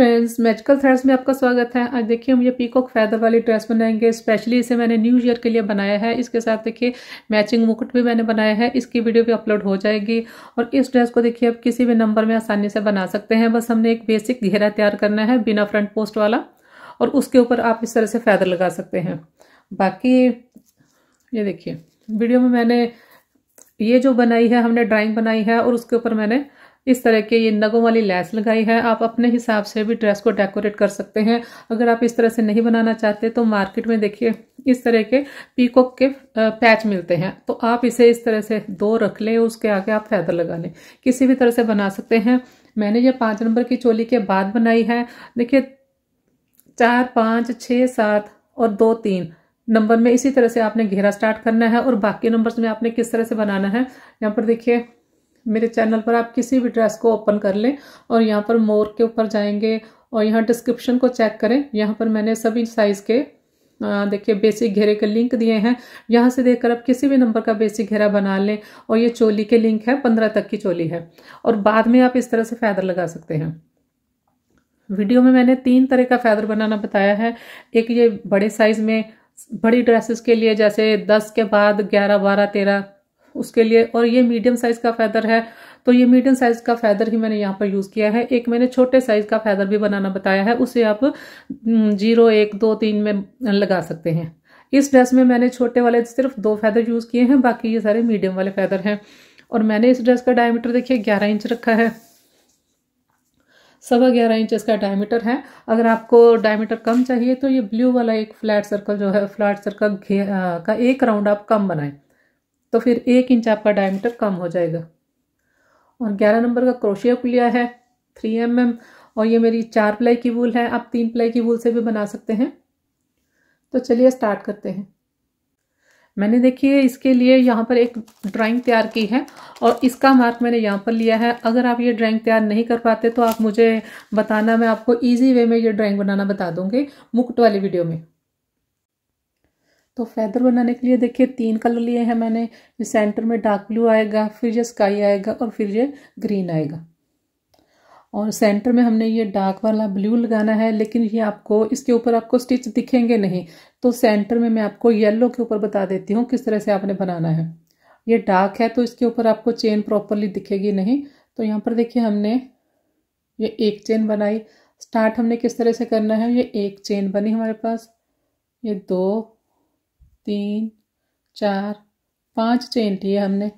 friends magical threads में आपका स्वागत है आज देखिए हम ये पीकॉक फैदर वाली ड्रेस बनाएंगे स्पेशली इसे मैंने न्यू ईयर के लिए बनाया है इसके साथ देखिए मैचिंग मुकुट भी मैंने बनाया है इसकी वीडियो भी अपलोड हो जाएगी और इस ड्रेस को देखिए आप किसी भी नंबर में आसानी से बना सकते हैं बस हमने एक बेसिक घेरा तैयार करना है बिना फ्रंट पोस्ट वाला और उसके ऊपर आप इस तरह से फैदर लगा सकते हैं बाकी ये देखिए वीडियो में मैंने ये जो बनाई है हमने ड्राइंग बनाई है और उसके ऊपर मैंने इस तरह के ये नगों वाली लैस लगाई है आप अपने हिसाब से भी ड्रेस को डेकोरेट कर सकते हैं अगर आप इस तरह से नहीं बनाना चाहते तो मार्केट में देखिए इस तरह के पीकॉक के पैच मिलते हैं तो आप इसे इस तरह से दो रख लें उसके आगे आप फैदर लगा लें किसी भी तरह से बना सकते हैं मैंने ये पाँच नंबर की चोली के बाद बनाई है देखिए चार पाँच छः सात और दो तीन नंबर में इसी तरह से आपने घेरा स्टार्ट करना है और बाकी नंबर्स में आपने किस तरह से बनाना है यहाँ पर देखिए मेरे चैनल पर आप किसी भी ड्रेस को ओपन कर लें और यहाँ पर मोर के ऊपर जाएंगे और यहाँ डिस्क्रिप्शन को चेक करें यहाँ पर मैंने सभी साइज़ के देखिए बेसिक घेरे के लिंक दिए हैं यहाँ से देखकर आप किसी भी नंबर का बेसिक घेरा बना लें और ये चोली के लिंक है पंद्रह तक की चोली है और बाद में आप इस तरह से फैदर लगा सकते हैं वीडियो में मैंने तीन तरह का फैदर बनाना बताया है एक ये बड़े साइज़ में बड़ी ड्रेसेस के लिए जैसे दस के बाद ग्यारह बारह तेरह उसके लिए और ये मीडियम साइज़ का फैदर है तो ये मीडियम साइज़ का फैदर ही मैंने यहाँ पर यूज़ किया है एक मैंने छोटे साइज़ का फैदर भी बनाना बताया है उसे आप जीरो हम्म, एक दो तीन में लगा सकते हैं इस ड्रेस में मैंने छोटे वाले सिर्फ दो फैदर यूज़ किए हैं बाकी ये सारे मीडियम वाले फैदर हैं और मैंने इस ड्रेस का डायमीटर देखिए ग्यारह इंच रखा है सवा ग्यारह इंच इसका डायमीटर है अगर आपको डायमीटर कम चाहिए तो ये ब्लू वाला एक फ्लैट सर्कल जो है फ्लैट सर्कल का एक राउंड आप कम बनाएं तो फिर एक इंच आपका डायमीटर कम हो जाएगा और ग्यारह नंबर का क्रोशिया लिया है थ्री एम एम और ये मेरी चार प्लाई की वूल है आप तीन प्लाई की वूल से भी बना सकते हैं तो चलिए स्टार्ट करते हैं मैंने देखिए इसके लिए यहाँ पर एक ड्राइंग तैयार की है और इसका मार्क मैंने यहाँ पर लिया है अगर आप ये ड्राइंग तैयार नहीं कर पाते तो आप मुझे बताना मैं आपको इजी वे में ये ड्राइंग बनाना बता दूंगी मुक्ट वाली वीडियो में तो फैदर बनाने के लिए देखिए तीन कलर लिए हैं मैंने ये सेंटर में डार्क ब्लू आएगा फिर ये स्काई आएगा और फिर ये ग्रीन आएगा और सेंटर में हमने ये डार्क वाला ब्लू लगाना है लेकिन ये आपको इसके ऊपर आपको स्टिच दिखेंगे नहीं तो सेंटर में मैं आपको येलो के ऊपर बता देती हूँ किस तरह से आपने बनाना है ये डार्क है तो इसके ऊपर आपको चेन प्रॉपरली दिखेगी नहीं तो यहाँ पर देखिए हमने ये एक चेन बनाई स्टार्ट हमने किस तरह से करना है ये एक चेन बनी हमारे पास ये दो तीन चार पांच चेन लिए हमने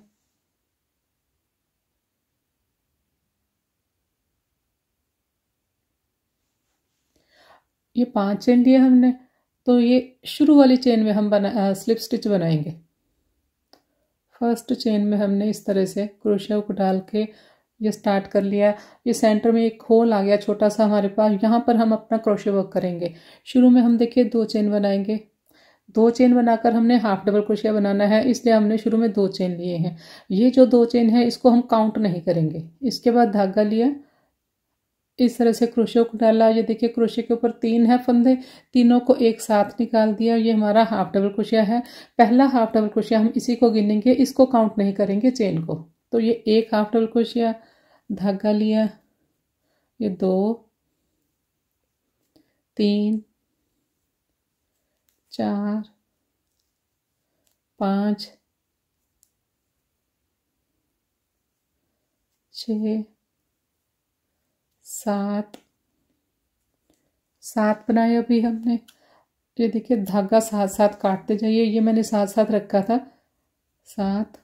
ये पांच चेन लिए हमने तो ये शुरू वाली चेन में हम बना स्लिप स्टिच बनाएंगे फर्स्ट चेन में हमने इस तरह से क्रोशिया को डाल के ये स्टार्ट कर लिया ये सेंटर में एक होल आ गया छोटा सा हमारे पास यहाँ पर हम अपना क्रोशे वर्क करेंगे शुरू में हम देखिए दो चेन बनाएंगे दो चेन बनाकर हमने हाफ डबल क्रोशिया बनाना है इसलिए हमने शुरू में दो चेन लिए हैं ये जो दो चेन है इसको हम काउंट नहीं करेंगे इसके बाद धागा लिया इस तरह से क्रोशियो को डाला ये देखिए क्रोशे के ऊपर तीन है फंदे तीनों को एक साथ निकाल दिया ये हमारा हाफ डबल क्रोशिया है पहला हाफ डबल क्रोशिया हम इसी को गिनेंगे इसको काउंट नहीं करेंगे चेन को तो ये एक हाफ डबल क्रोशिया धागा लिया ये दो तीन चार पाँच छ सात सात बनाए अभी हमने ये देखिए धागा साथ साथ काटते जाइए ये मैंने साथ साथ रखा था सात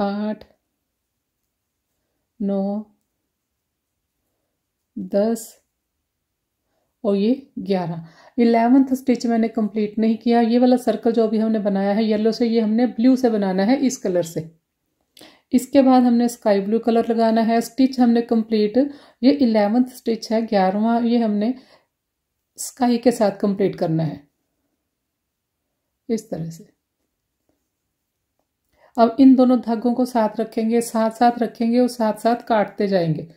आठ नौ दस और ये ग्यारह इलेवंथ स्टिच मैंने कंप्लीट नहीं किया ये वाला सर्कल जो अभी हमने बनाया है येलो से ये हमने ब्लू से बनाना है इस कलर से इसके बाद हमने स्काई ब्लू कलर लगाना है स्टिच हमने कंप्लीट ये इलेवेंथ स्टिच है ग्यारहवा ये हमने स्काई के साथ कंप्लीट करना है इस तरह से अब इन दोनों धागों को साथ रखेंगे साथ साथ रखेंगे और साथ साथ काटते जाएंगे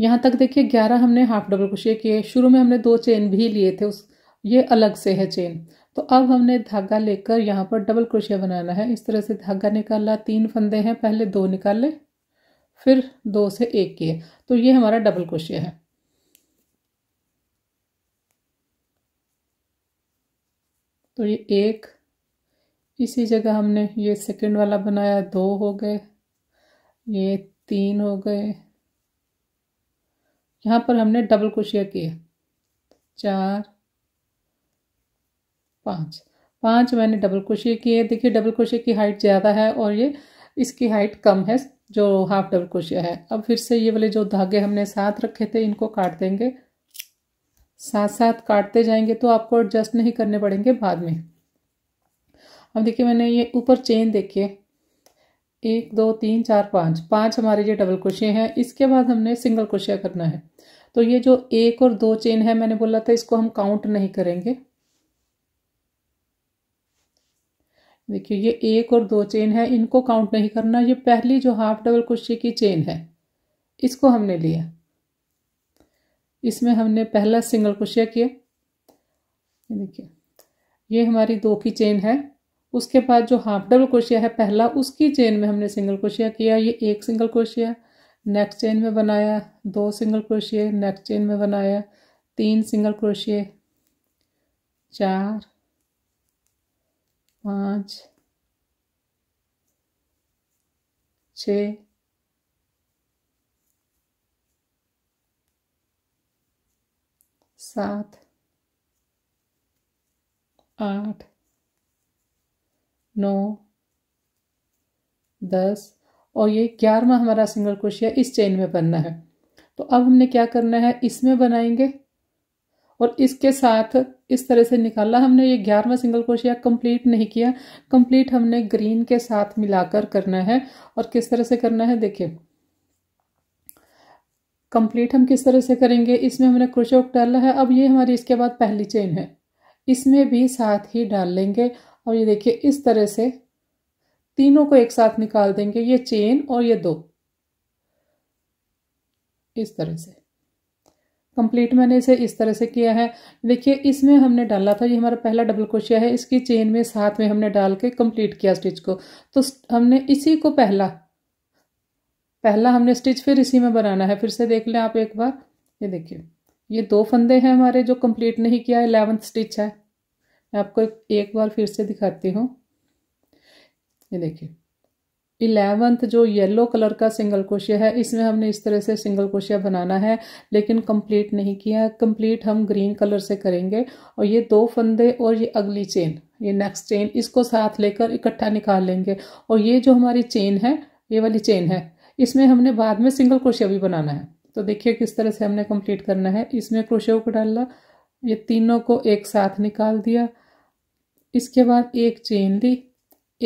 यहाँ तक देखिए ग्यारह हमने हाफ डबल क्रोशिया किए शुरू में हमने दो चेन भी लिए थे उस ये अलग से है चेन तो अब हमने धागा लेकर यहाँ पर डबल क्रोशिया बनाना है इस तरह से धागा निकाला तीन फंदे हैं पहले दो निकाले फिर दो से एक किए तो ये हमारा डबल क्रोशिया है तो ये एक इसी जगह हमने ये सेकंड वाला बनाया दो हो गए ये तीन हो गए यहाँ पर हमने डबल क्रोशिया किया चार पाँच पाँच मैंने डबल क्रोशिया किए देखिए डबल क्रोशिया की हाइट ज़्यादा है और ये इसकी हाइट कम है जो हाफ डबल क्रोशिया है अब फिर से ये वाले जो धागे हमने साथ रखे थे इनको काट देंगे साथ साथ काटते जाएंगे तो आपको एडजस्ट नहीं करने पड़ेंगे बाद में अब देखिए मैंने ये ऊपर चेन देखिए एक दो तीन चार पाँच पाँच हमारे ये डबल क्रोशिया है इसके बाद हमने सिंगल क्रोशिया करना है तो ये जो एक और दो चेन है मैंने बोला था इसको हम काउंट नहीं करेंगे देखिए ये एक और दो चेन है इनको काउंट नहीं करना ये पहली जो हाफ डबल क्रोशिया की चेन है इसको हमने लिया इसमें हमने पहला सिंगल क्रोशिया किया देखिए ये हमारी दो की चेन है उसके बाद जो हाफ डबल क्रोशिया है पहला उसकी चेन में हमने सिंगल क्रोशिया किया ये एक सिंगल क्रोशिया नेक्स्ट चेन में बनाया दो सिंगल क्रोशिए नेक्स्ट चेन में बनाया तीन सिंगल क्रोशिए चार पाँच छ सात आठ नौ दस और ये ग्यारहवा हमारा सिंगल क्रोशिया इस चेन में बनना है तो अब हमने क्या करना है इसमें बनाएंगे और इसके साथ इस तरह से निकाला हमने ये ग्यारहवा सिंगल क्रोशिया कंप्लीट नहीं किया कंप्लीट हमने ग्रीन के साथ मिलाकर करना है और किस तरह से करना है देखिए कंप्लीट हम किस तरह से करेंगे इसमें हमने क्रोशिया डाला है अब ये हमारी इसके बाद पहली चेन है इसमें भी साथ ही डाल लेंगे और ये देखिए इस तरह से तीनों को एक साथ निकाल देंगे ये चेन और ये दो इस तरह से कंप्लीट मैंने इसे इस तरह से किया है देखिए इसमें हमने डाला था ये हमारा पहला डबल क्रोशिया है इसकी चेन में साथ में हमने डाल के कंप्लीट किया स्टिच को तो हमने इसी को पहला पहला हमने स्टिच फिर इसी में बनाना है फिर से देख लें आप एक बार ये देखिए ये दो फंदे हैं हमारे जो कंप्लीट नहीं किया है स्टिच है मैं आपको एक, एक बार फिर से दिखाती हूँ ये देखिए इलेवंथ जो येलो कलर का सिंगल क्रोशिया है इसमें हमने इस तरह से सिंगल क्रोशिया बनाना है लेकिन कंप्लीट नहीं किया कंप्लीट हम ग्रीन कलर से करेंगे और ये दो फंदे और ये अगली चेन ये नेक्स्ट चेन इसको साथ लेकर इकट्ठा निकाल लेंगे और ये जो हमारी चेन है ये वाली चेन है इसमें हमने बाद में सिंगल क्रोशिया भी बनाना है तो देखिए किस तरह से हमने कंप्लीट करना है इसमें क्रोशिया को डाला ये तीनों को एक साथ निकाल दिया इसके बाद एक चेन ली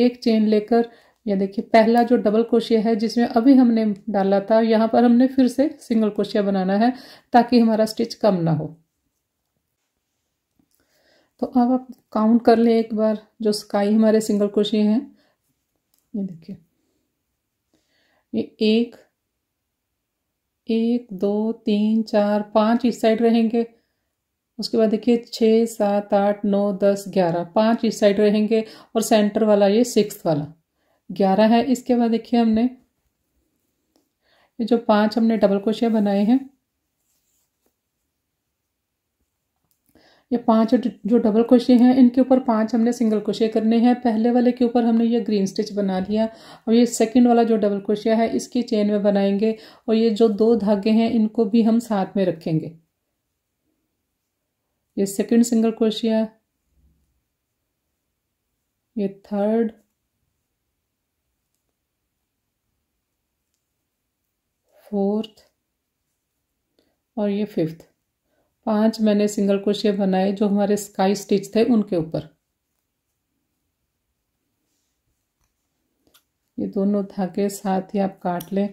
एक चेन लेकर ये देखिए पहला जो डबल क्रोशिया है जिसमें अभी हमने डाला था यहाँ पर हमने फिर से सिंगल क्रोशिया बनाना है ताकि हमारा स्टिच कम ना हो तो अब आप काउंट कर लें एक बार जो स्काई हमारे सिंगल क्रोशिया हैं ये देखिए ये एक एक दो तीन चार पांच इस साइड रहेंगे उसके बाद देखिए छः सात आठ नौ दस ग्यारह पाँच इस साइड रहेंगे और सेंटर वाला ये सिक्स वाला ग्यारह है इसके बाद देखिए हमने ये जो पांच हमने डबल क्रोशिया बनाए हैं ये पांच जो डबल क्रोशिया हैं इनके ऊपर पांच हमने सिंगल क्रोशिया करने हैं पहले वाले के ऊपर हमने ये ग्रीन स्टिच बना लिया और ये सेकंड वाला जो डबल क्रोशिया है इसकी चेन में बनाएंगे और ये जो दो धागे हैं इनको भी हम साथ में रखेंगे ये सेकंड सिंगल क्रोशिया है ये थर्ड फोर्थ और ये फिफ्थ पांच मैंने सिंगल क्रोशिया बनाए जो हमारे स्काई स्टिच थे उनके ऊपर ये दोनों धागे साथ ही आप काट लें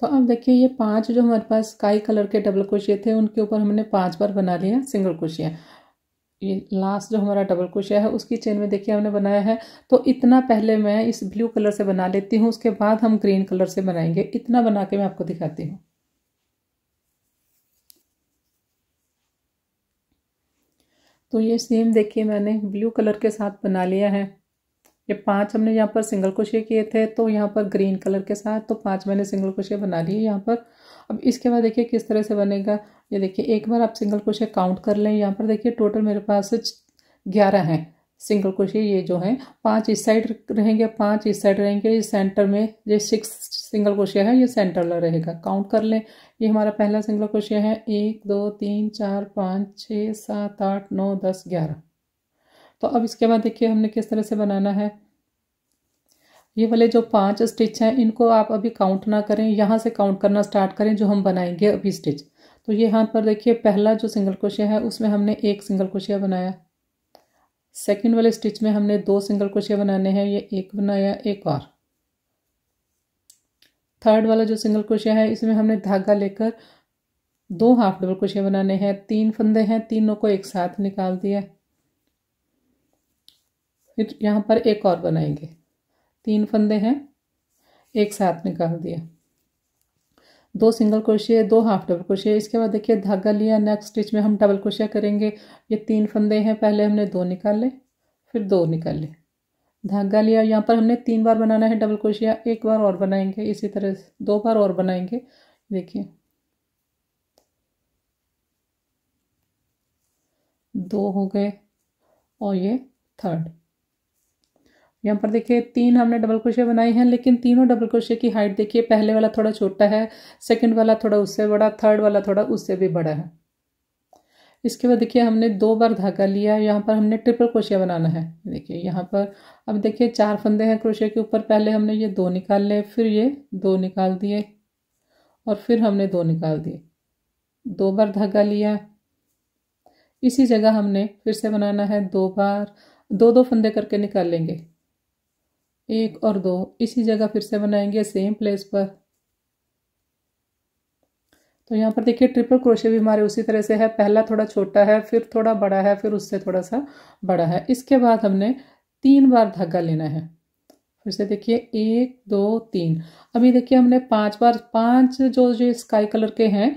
तो अब देखिए ये पांच जो हमारे पास स्काई कलर के डबल क्रोशिया थे उनके ऊपर हमने पांच बार बना लिया सिंगल क्रोशिया ये लास्ट जो हमारा डबल क्रोशिया है उसकी चेन में देखिए हमने बनाया है तो इतना पहले मैं इस ब्लू कलर से बना लेती हूँ उसके बाद हम ग्रीन कलर से बनाएंगे इतना बना के मैं आपको दिखाती हूँ तो ये सेम देखिए मैंने ब्लू कलर के साथ बना लिया है ये पांच हमने यहाँ पर सिंगल क्रोशिया किए थे तो यहाँ पर ग्रीन कलर के साथ तो पांच मैंने सिंगल क्रोशिया बना लिए यहाँ पर अब इसके बाद देखिए किस तरह से बनेगा ये देखिए एक बार आप सिंगल क्रोशिया काउंट कर लें यहाँ पर देखिए टोटल मेरे पास ग्यारह हैं सिंगल क्रोशिया ये जो है पांच इस साइड रहेंगे पांच इस साइड रहेंगे ये सेंटर में ये सिक्स सिंगल क्रोशिया है ये सेंटर वाला रहेगा काउंट कर लें ये हमारा पहला सिंगल क्रोशिया है एक दो तीन चार पाँच छः सात आठ नौ दस ग्यारह तो अब इसके बाद देखिए हमने किस तरह से बनाना है ये वाले जो पांच स्टिच हैं इनको आप अभी काउंट ना करें यहाँ से काउंट करना स्टार्ट करें जो हम बनाएंगे अभी स्टिच तो ये यहाँ पर देखिए पहला जो सिंगल क्रोशिया है उसमें हमने एक सिंगल क्रोशिया बनाया सेकंड वाले स्टिच में हमने दो सिंगल क्रोशिया बनाने हैं ये एक बनाया एक और थर्ड वाला जो सिंगल क्रोशिया है इसमें हमने धागा लेकर दो हाफ डबल क्रोशिया बनाने हैं तीन फंदे हैं तीनों को एक साथ निकाल दिया फिर यहाँ पर एक और बनाएंगे तीन फंदे हैं एक साथ निकाल दिया दो सिंगल क्रोशिया दो हाफ डबल क्रोशिया इसके बाद देखिए धागा लिया नेक्स्ट स्टिच में हम डबल क्रोशिया करेंगे ये तीन फंदे हैं पहले हमने दो निकाले फिर दो निकाले धागा लिया यहाँ पर हमने तीन बार बनाना है डबल क्रोशिया एक बार और बनाएंगे इसी तरह से दो बार और बनाएंगे देखिए दो हो गए और ये थर्ड यहाँ पर देखिए तीन हमने डबल क्रोशे बनाए हैं लेकिन तीनों डबल क्रोशे की हाइट देखिए पहले वाला थोड़ा छोटा है सेकंड वाला थोड़ा उससे बड़ा थर्ड वाला थोड़ा उससे भी बड़ा है इसके बाद देखिए हमने दो बार धागा लिया यहाँ पर हमने ट्रिपल क्रोशिया बनाना है देखिए यहाँ पर अब देखिए चार फंदे हैं क्रोशिया के ऊपर पहले हमने ये दो निकाल लिए फिर ये दो निकाल दिए और फिर हमने दो निकाल दिए दो बार धागा लिया इसी जगह हमने फिर से बनाना है दो बार दो दो फंदे करके निकाल लेंगे एक और दो इसी जगह फिर से बनाएंगे सेम प्लेस पर तो यहाँ पर देखिए ट्रिपल क्रोशे भी हमारे उसी तरह से है पहला थोड़ा छोटा है फिर थोड़ा बड़ा है फिर उससे थोड़ा सा बड़ा है इसके बाद हमने तीन बार धागा लेना है से देखिए एक दो तीन अभी देखिए हमने पांच बार पांच जो ये स्काई कलर के हैं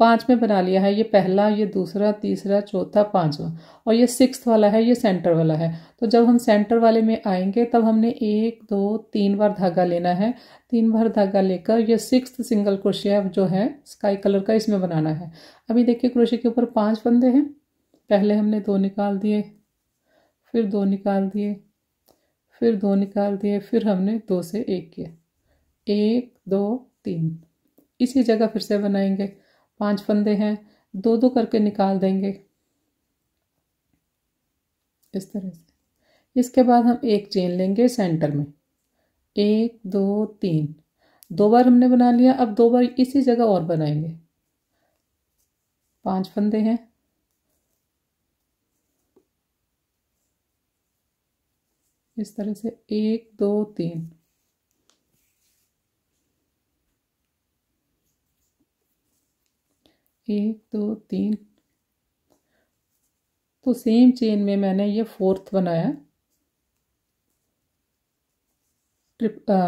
पांच में बना लिया है ये पहला ये दूसरा तीसरा चौथा पांचवा और ये सिक्स वाला है ये सेंटर वाला है तो जब हम सेंटर वाले में आएंगे तब हमने एक दो तीन बार धागा लेना है तीन बार धागा लेकर ये सिक्स सिंगल क्रोशिया जो है स्काई कलर का इसमें बनाना है अभी देखिए क्रोशिया के ऊपर पाँच फंदे हैं पहले हमने दो निकाल दिए फिर दो निकाल दिए फिर दो निकाल दिए फिर हमने दो से एक किया एक दो तीन इसी जगह फिर से बनाएंगे पांच फंदे हैं दो दो करके निकाल देंगे इस तरह से इसके बाद हम एक चेन लेंगे सेंटर में एक दो तीन दो बार हमने बना लिया अब दो बार इसी जगह और बनाएंगे पांच फंदे हैं इस तरह से एक दो तीन एक दो तीन तो सेम चेन में मैंने ये फोर्थ बनाया ट्रिप आ,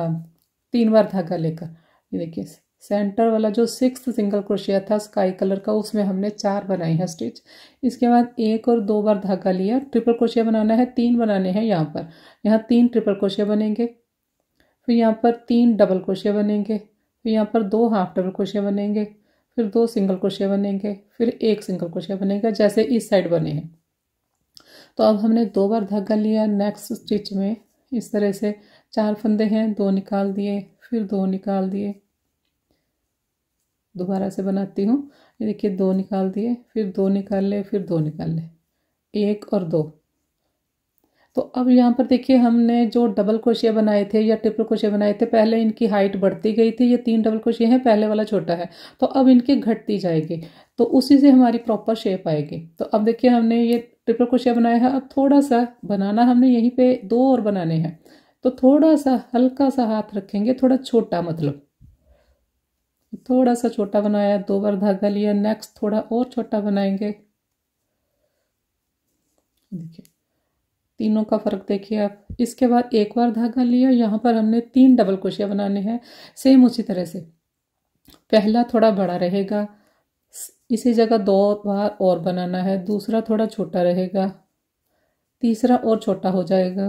तीन बार धागा लेकर ये देखिए सेंटर वाला जो सिक्स सिंगल क्रोशिया था स्काई कलर का उसमें हमने चार बनाई है स्टिच इसके बाद एक और दो बार धागा लिया ट्रिपल क्रोशिया बनाना है तीन बनाने हैं यहाँ पर यहाँ तीन ट्रिपल क्रोशिया बनेंगे फिर यहाँ पर तीन डबल क्रोशिया बनेंगे फिर यहाँ पर दो हाफ डबल क्रोशिया बनेंगे फिर दो सिंगल क्रोशिया बनेंगे फिर एक सिंगल क्रोशिया बनेगा जैसे इस साइड बने हैं तो अब हमने दो बार धागा लिया नेक्स्ट स्टिच में इस तरह से चार फंदे हैं दो निकाल दिए फिर दो निकाल दिए दोबारा से बनाती हूँ ये देखिए दो निकाल दिए फिर दो निकाल ले फिर दो निकाल ले एक और दो तो अब यहाँ पर देखिए हमने जो डबल क्रोशिया बनाए थे या ट्रिपल क्रोशिया बनाए थे पहले इनकी हाइट बढ़ती गई थी ये तीन डबल क्रोशिया हैं पहले वाला छोटा है तो अब इनकी घटती जाएगी तो उसी से हमारी प्रॉपर शेप आएगी तो अब देखिए हमने ये ट्रिपल क्रोशिया बनाया है अब थोड़ा सा बनाना हमने यहीं पर दो और बनाने हैं तो थोड़ा सा हल्का सा हाथ रखेंगे थोड़ा छोटा मतलब थोड़ा सा छोटा बनाया दो बार धागा लिया नेक्स्ट थोड़ा और छोटा बनाएंगे देखिए तीनों का फ़र्क देखिए आप इसके बाद एक बार धागा लिया यहाँ पर हमने तीन डबल क्रोशिया बनाने हैं सेम उसी तरह से पहला थोड़ा बड़ा रहेगा इसी जगह दो बार और बनाना है दूसरा थोड़ा छोटा रहेगा तीसरा और छोटा हो जाएगा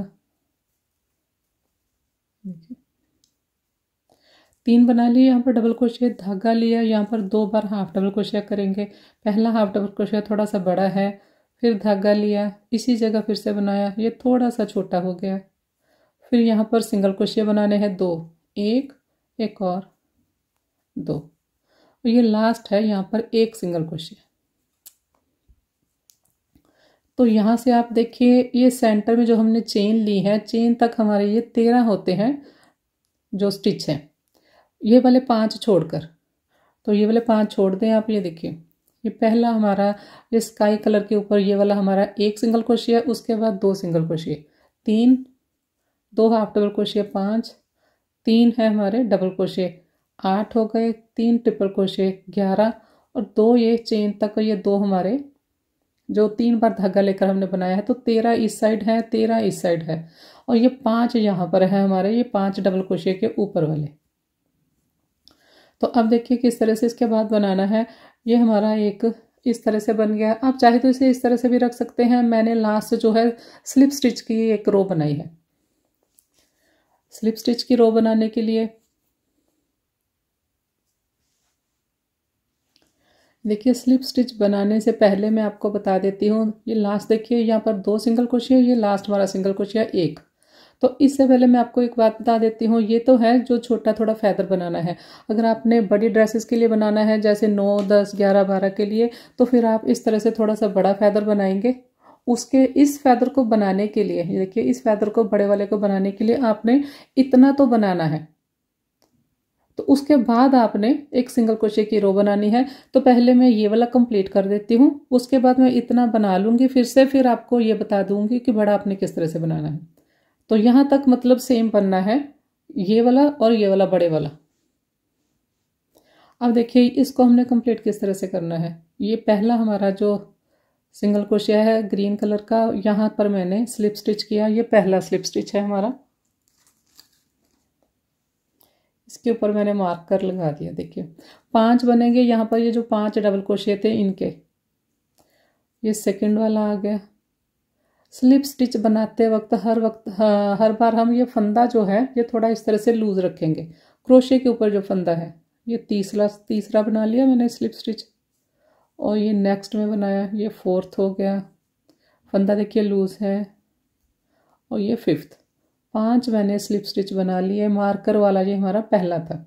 देखिए तीन बना लिए यहाँ पर डबल क्रोशिया धागा लिया यहाँ पर दो बार हाफ डबल क्रोशिया करेंगे पहला हाफ डबल क्रोशिया थोड़ा सा बड़ा है फिर धागा लिया इसी जगह फिर से बनाया ये थोड़ा सा छोटा हो गया फिर यहाँ पर सिंगल क्रोशिया बनाने हैं दो एक एक और दो और ये लास्ट है यहाँ पर एक सिंगल क्रोशिया तो यहाँ से आप देखिए ये सेंटर में जो हमने चेन ली है चेन तक हमारे ये तेरह होते हैं जो स्टिच हैं ये वाले पांच छोड़कर तो ये वाले पांच छोड़ दें आप ये देखिए ये पहला हमारा ये स्काई कलर के ऊपर ये वाला हमारा एक सिंगल क्रोशिया उसके बाद दो सिंगल क्रोशिया तीन दो हाफ डबल क्रोशिया पाँच तीन है हमारे डबल क्रोशिया आठ हो गए तीन ट्रिपल क्रोशिया ग्यारह और दो ये चेन तक ये दो हमारे जो तीन बार धागा लेकर हमने बनाया है तो तेरह इस साइड है तेरह इस साइड है और ये पांच यहाँ पर है हमारे ये पांच डबल क्रोशिया के ऊपर वाले तो अब देखिए किस तरह से इसके बाद बनाना है ये हमारा एक इस तरह से बन गया आप चाहे तो इसे इस तरह से भी रख सकते हैं मैंने लास्ट जो है स्लिप स्टिच की एक रो बनाई है स्लिप स्टिच की रो बनाने के लिए देखिए स्लिप स्टिच बनाने से पहले मैं आपको बता देती हूँ ये लास्ट देखिए यहाँ पर दो सिंगल क्रोशिया ये लास्ट हमारा सिंगल क्रोशिया एक तो इससे पहले मैं आपको एक बात बता देती हूँ ये तो है जो छोटा थोड़ा फैदर बनाना है अगर आपने बड़ी ड्रेसेस के लिए बनाना है जैसे नौ दस ग्यारह बारह के लिए तो फिर आप इस तरह से थोड़ा सा बड़ा फैदर बनाएंगे उसके इस फैदर को बनाने के लिए देखिए इस फैदर को बड़े वाले को बनाने के लिए आपने इतना तो बनाना है तो उसके बाद आपने एक सिंगल क्रोशे की रो बनानी है तो पहले मैं ये वाला कंप्लीट कर देती हूँ उसके बाद मैं इतना बना लूँगी फिर से फिर आपको ये बता दूँगी कि बड़ा आपने किस तरह से बनाना है तो यहाँ तक मतलब सेम बनना है ये वाला और ये वाला बड़े वाला अब देखिए इसको हमने कंप्लीट किस तरह से करना है ये पहला हमारा जो सिंगल क्रोशिया है ग्रीन कलर का यहाँ पर मैंने स्लिप स्टिच किया ये पहला स्लिप स्टिच है हमारा इसके ऊपर मैंने मार्कर लगा दिया देखिए पांच बनेंगे यहाँ पर ये जो पांच डबल क्रोशिया थे इनके ये सेकंड वाला आ गया स्लिप स्टिच बनाते वक्त हर वक्त हर बार हम ये फंदा जो है ये थोड़ा इस तरह से लूज़ रखेंगे क्रोशे के ऊपर जो फंदा है ये तीसरा तीसरा बना लिया मैंने स्लिप स्टिच और ये नेक्स्ट में बनाया ये फोर्थ हो गया फंदा देखिए लूज़ है और ये फिफ्थ पांच मैंने स्लिप स्टिच बना लिए मार्कर वाला ये हमारा पहला था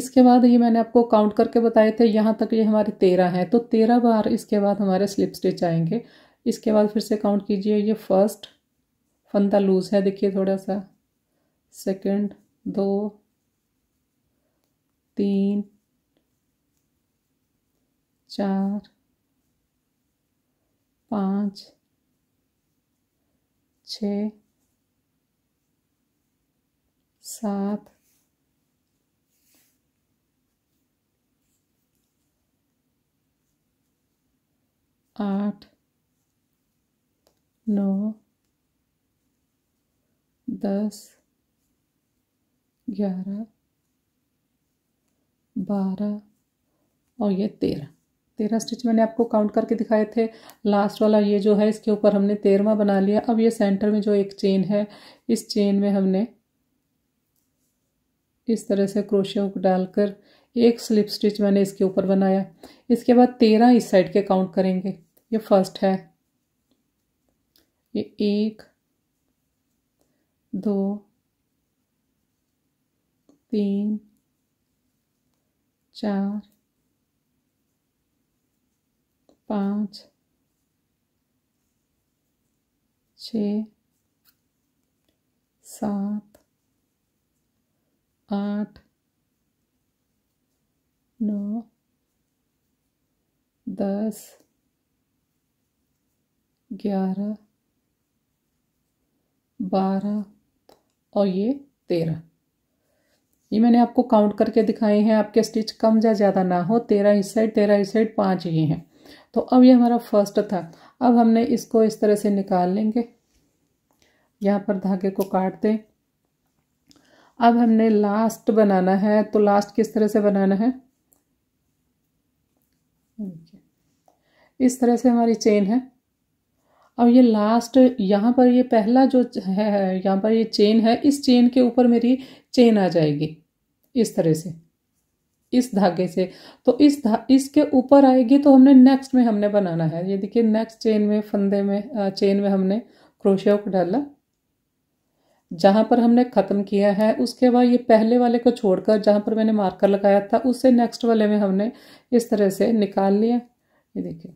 इसके बाद ये मैंने आपको काउंट करके बताए थे यहाँ तक ये हमारे तेरह हैं तो तेरह बार इसके बाद हमारे स्लिप स्टिच आएंगे इसके बाद फिर से काउंट कीजिए ये फर्स्ट फंदा लूज़ है देखिए थोड़ा सा सेकंड दो तीन चार पाँच छ सात आठ नौ दस ग्यारह बारह और ये तेरह तेरह स्टिच मैंने आपको काउंट करके दिखाए थे लास्ट वाला ये जो है इसके ऊपर हमने तेरहवा बना लिया अब ये सेंटर में जो एक चेन है इस चेन में हमने इस तरह से क्रोशियों को डालकर एक स्लिप स्टिच मैंने इसके ऊपर बनाया इसके बाद तेरह इस साइड के काउंट करेंगे ये फर्स्ट है ये एक दो तीन चार पाँच छ सात आठ नौ दस ग्यारह बारह और ये तेरह ये मैंने आपको काउंट करके दिखाए हैं आपके स्टिच कम या ज़्यादा ना हो तेरह इस साइड तेरह इस साइड पाँच ये हैं तो अब ये हमारा फर्स्ट था अब हमने इसको इस तरह से निकाल लेंगे यहाँ पर धागे को काट दें अब हमने लास्ट बनाना है तो लास्ट किस तरह से बनाना है इस तरह से हमारी चेन है अब ये लास्ट यहाँ पर ये पहला जो है यहाँ पर ये चेन है इस चेन के ऊपर मेरी चेन आ जाएगी इस तरह से इस धागे से तो इस धा इसके ऊपर आएगी तो हमने नेक्स्ट में हमने बनाना है ये देखिए नेक्स्ट चेन में फंदे में चेन में हमने क्रोशिया को डाला जहाँ पर हमने ख़त्म किया है उसके बाद ये पहले वाले को छोड़कर जहाँ पर मैंने मार्कर लगाया था उससे नेक्स्ट वाले में हमने इस तरह से निकाल लिया ये देखिए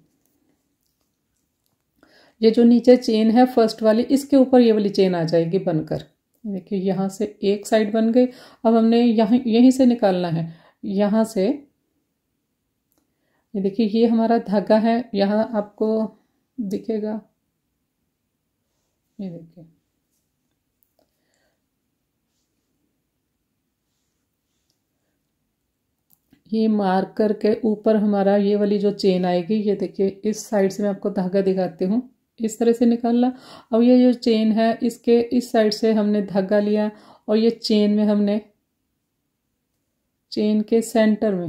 ये जो नीचे चेन है फर्स्ट वाली इसके ऊपर ये वाली चेन आ जाएगी बनकर देखिए यहाँ से एक साइड बन गई अब हमने यहाँ यहीं से निकालना है यहाँ से ये देखिए ये हमारा धागा है यहाँ आपको दिखेगा ये देखिए ये मार्कर के ऊपर हमारा ये वाली जो चेन आएगी ये देखिए इस साइड से मैं आपको धागा दिखाती हूँ इस तरह से निकालना और ये जो चेन है इसके इस साइड से हमने धागा लिया और ये चेन में हमने चेन के सेंटर में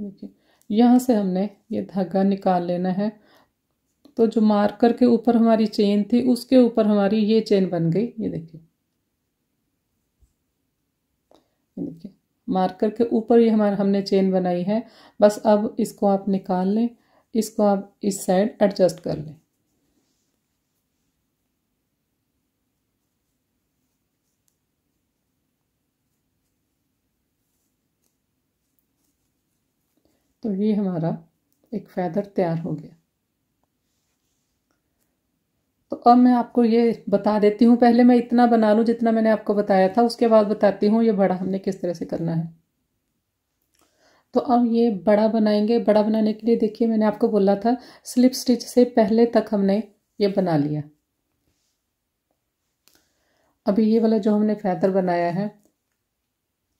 देखिए यहाँ से हमने ये धागा निकाल लेना है तो जो मार्कर के ऊपर हमारी चेन थी उसके ऊपर हमारी ये चेन बन गई ये देखिए देखिए मार्कर के ऊपर ये हमारा हमने चेन बनाई है बस अब इसको आप निकाल लें इसको आप इस साइड एडजस्ट कर लें तो ये हमारा एक फैदर तैयार हो गया तो अब मैं आपको ये बता देती हूँ पहले मैं इतना बना लूँ जितना मैंने आपको बताया था उसके बाद बताती हूँ ये बड़ा हमने किस तरह से करना है तो अब ये बड़ा बनाएंगे बड़ा बनाने के लिए देखिए मैंने आपको बोला था स्लिप स्टिच से पहले तक हमने ये बना लिया अभी ये वाला जो हमने फैदर बनाया है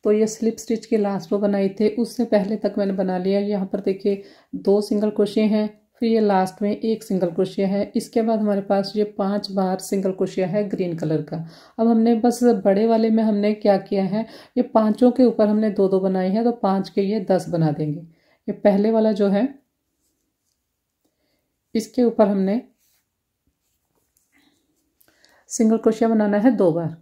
तो ये स्लिप स्टिच के लास्ट वो बनाए थे उससे पहले तक मैंने बना लिया यहाँ पर देखिए दो सिंगल क्रोशे हैं फिर तो ये लास्ट में एक सिंगल क्रोशिया है इसके बाद हमारे पास ये पांच बार सिंगल क्रोशिया है ग्रीन कलर का अब हमने बस बड़े वाले में हमने क्या किया है ये पांचों के ऊपर हमने दो दो बनाई है तो पांच के ये दस बना देंगे ये पहले वाला जो है इसके ऊपर हमने सिंगल क्रोशिया बनाना है दो बार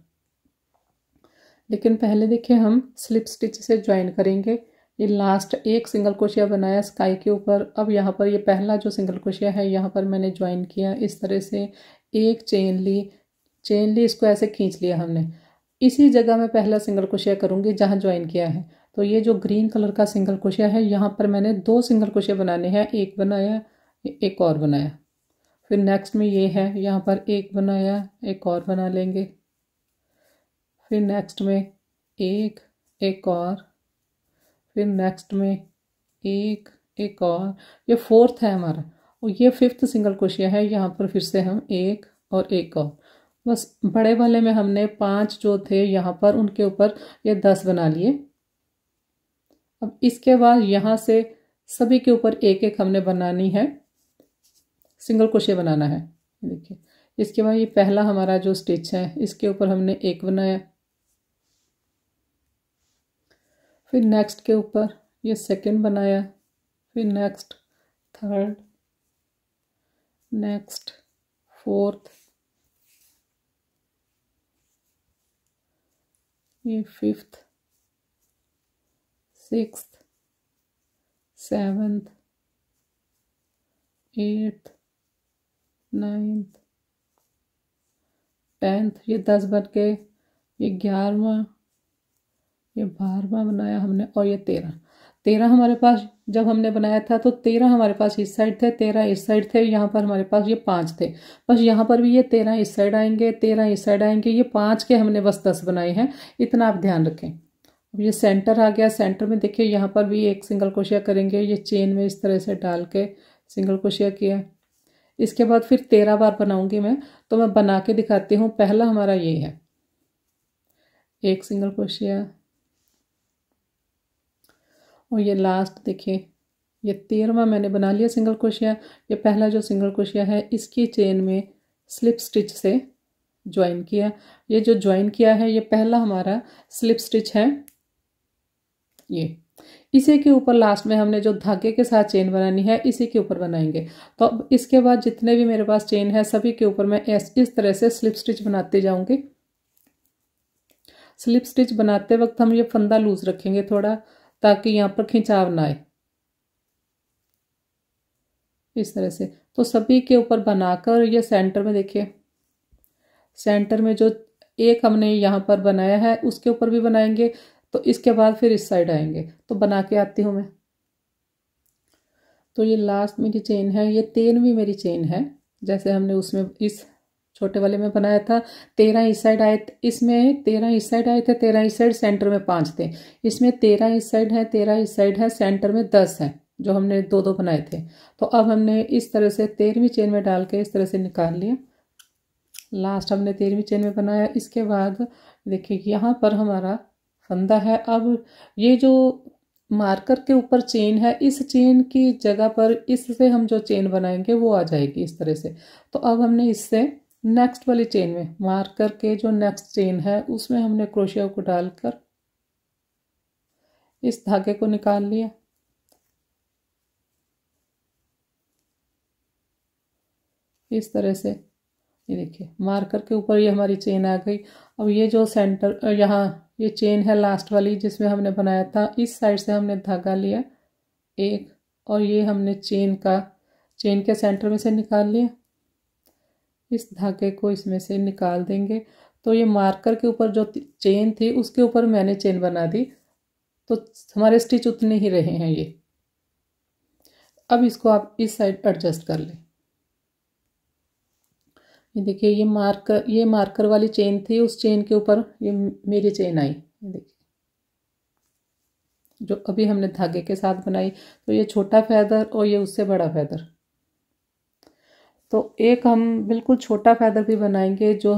लेकिन पहले देखिए हम स्लिप स्टिच से ज्वाइन करेंगे ये लास्ट एक सिंगल क्रोशिया बनाया स्काई के ऊपर अब यहाँ पर ये पहला जो सिंगल क्रोशिया है यहाँ पर मैंने ज्वाइन किया इस तरह से एक चेन ली चेन ली इसको ऐसे खींच लिया हमने इसी जगह मैं पहला सिंगल क्रोशिया करूँगी जहाँ ज्वाइन किया है तो ये जो ग्रीन कलर का सिंगल क्रोशिया है यहाँ पर मैंने दो सिंगल क्रोशिया बनाने हैं एक बनाया एक और बनाया फिर नेक्स्ट में ये है यहाँ पर एक बनाया एक और बना लेंगे फिर नेक्स्ट में एक एक और फिर नेक्स्ट में एक एक और ये फोर्थ है हमारा और ये फिफ्थ सिंगल क्रोशिया है यहाँ पर फिर से हम एक और एक और बस बड़े वाले में हमने पांच जो थे यहाँ पर उनके ऊपर ये दस बना लिए अब इसके बाद यहाँ से सभी के ऊपर एक एक हमने बनानी है सिंगल क्रोशिया बनाना है देखिए इसके बाद ये पहला हमारा जो स्टिच है इसके ऊपर हमने एक बनाया फिर नेक्स्ट के ऊपर ये सेकंड बनाया फिर नेक्स्ट थर्ड नेक्स्ट फोर्थ ये fifth six seventh eighth ninth tenth ये दस बन के ये ग्यारहवा ये बारवा बनाया हमने और ये तेरह तेरह हमारे पास जब हमने बनाया था तो तेरह हमारे पास इस साइड थे तेरह इस साइड थे यहाँ पर हमारे पास ये पाँच थे बस यहाँ पर भी ये तेरह इस साइड आएंगे तेरह इस साइड आएंगे ये पाँच के हमने बस दस बनाए हैं इतना आप ध्यान रखें अब ये सेंटर आ गया सेंटर में देखिए यहाँ पर भी एक सिंगल क्रोशिया करेंगे ये चेन में इस तरह से डाल के सिंगल क्रोशिया किया इसके बाद फिर तेरह बार बनाऊंगी मैं तो मैं बना के दिखाती हूँ पहला हमारा ये है एक सिंगल क्रोशिया और ये लास्ट देखिए ये तेरहवा मैंने बना लिया सिंगल क्रोशिया ये पहला जो सिंगल क्रोशिया है इसकी चेन में स्लिप स्टिच से ज्वाइन किया ये जो ज्वाइन किया है ये पहला हमारा स्लिप स्टिच है ये इसी के ऊपर लास्ट में हमने जो धागे के साथ चेन बनानी है इसी के ऊपर बनाएंगे तो अब इसके बाद जितने भी मेरे पास चेन है सभी के ऊपर मैं इस तरह से स्लिप स्टिच बनाते जाऊंगी स्लिप स्टिच बनाते वक्त हम ये फंदा लूज़ रखेंगे थोड़ा ताकि यहाँ पर खिंचाव ना आए इस तरह से तो सभी के ऊपर बनाकर ये सेंटर में देखिए सेंटर में जो एक हमने यहाँ पर बनाया है उसके ऊपर भी बनाएंगे तो इसके बाद फिर इस साइड आएंगे तो बना के आती हूँ मैं तो ये लास्ट मेरी चेन है ये तेरहवीं मेरी चेन है जैसे हमने उसमें इस छोटे वाले में बनाया था तेरह इस साइड आए इसमें तेरह इस साइड आए थे तेरह इस साइड सेंटर में पाँच थे इसमें तेरह इस साइड है तेरह इस साइड है सेंटर में दस है जो हमने दो दो बनाए थे तो अब हमने इस तरह से तेरहवीं चेन में डाल के इस तरह से निकाल लिया लास्ट हमने तेरहवीं चेन में बनाया इसके बाद देखिए यहाँ पर हमारा फंदा है अब ये जो मार्कर के ऊपर चेन है इस चेन की जगह पर इससे हम जो चेन बनाएंगे वो आ जाएगी इस तरह से तो अब हमने इससे नेक्स्ट वाली चेन में मार्कर के जो नेक्स्ट चेन है उसमें हमने क्रोशिया को डालकर इस धागे को निकाल लिया इस तरह से ये देखिए मार्कर के ऊपर ये हमारी चेन आ गई अब ये जो सेंटर यहाँ ये चेन है लास्ट वाली जिसमें हमने बनाया था इस साइड से हमने धागा लिया एक और ये हमने चेन का चेन के सेंटर में से निकाल लिया इस धागे को इसमें से निकाल देंगे तो ये मार्कर के ऊपर जो चेन थी उसके ऊपर मैंने चेन बना दी तो हमारे स्टिच उतने ही रहे हैं ये अब इसको आप इस साइड एडजस्ट कर लें ये देखिए ये मार्कर ये मार्कर वाली चेन थी उस चेन के ऊपर ये मेरी चेन आई देखिए जो अभी हमने धागे के साथ बनाई तो ये छोटा फैदर और ये उससे बड़ा फैदर तो एक हम बिल्कुल छोटा फैदर भी बनाएंगे जो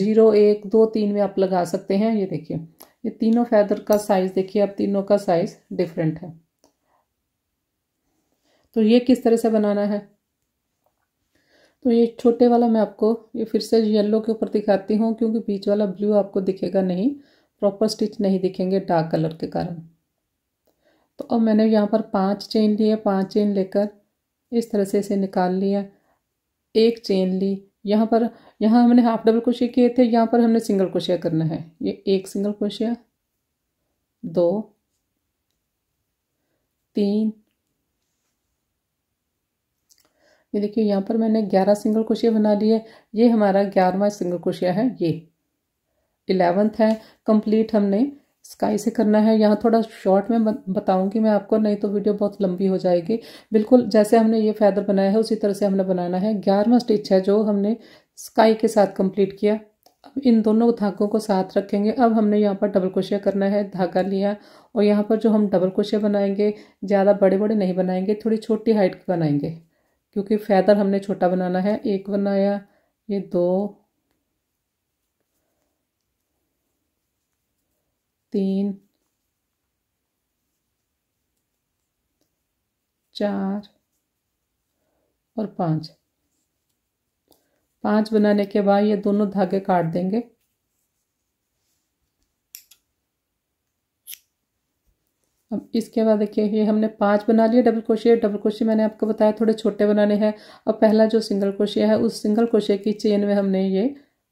जीरो एक दो तीन में आप लगा सकते हैं ये देखिए ये तीनों फैदर का साइज़ देखिए अब तीनों का साइज़ डिफरेंट है तो ये किस तरह से बनाना है तो ये छोटे वाला मैं आपको ये फिर से येलो के ऊपर दिखाती हूँ क्योंकि बीच वाला ब्लू आपको दिखेगा नहीं प्रॉपर स्टिच नहीं दिखेंगे डार्क कलर के कारण तो अब मैंने यहाँ पर पांच चेन लिए पांच चेन लेकर इस तरह से इसे निकाल लिया एक चेन ली यहाँ पर यहाँ हमने हाफ डबल क्रोशिया किए थे यहाँ पर हमने सिंगल क्रोशिया करना है ये एक सिंगल क्रोशिया दो तीन ये देखिए यहाँ पर मैंने ग्यारह सिंगल क्रोशिया बना लिए ये हमारा ग्यारहवा सिंगल क्रोशिया है ये इलेवेंथ है कंप्लीट हमने स्काई से करना है यहाँ थोड़ा शॉर्ट में बताऊँगी मैं आपको नहीं तो वीडियो बहुत लंबी हो जाएगी बिल्कुल जैसे हमने ये फैदर बनाया है उसी तरह से हमने बनाना है ग्यारहवा स्टिच है जो हमने स्काई के साथ कंप्लीट किया अब इन दोनों धागों को साथ रखेंगे अब हमने यहाँ पर डबल क्रोशिया करना है धागा लिया और यहाँ पर जो हम डबल क्रोशिया बनाएंगे ज़्यादा बड़े बड़े नहीं बनाएंगे थोड़ी छोटी हाइट के बनाएंगे क्योंकि फैदर हमने छोटा बनाना है एक बनाया ये दो तीन चार और पाँच पाँच बनाने के बाद ये दोनों धागे काट देंगे अब इसके बाद देखिए ये हमने पांच बना लिए डबल क्रोशिया डबल क्रोशिया मैंने आपको बताया थोड़े छोटे बनाने हैं और पहला जो सिंगल क्रोशिया है उस सिंगल क्रोशिया की चेन में हमने ये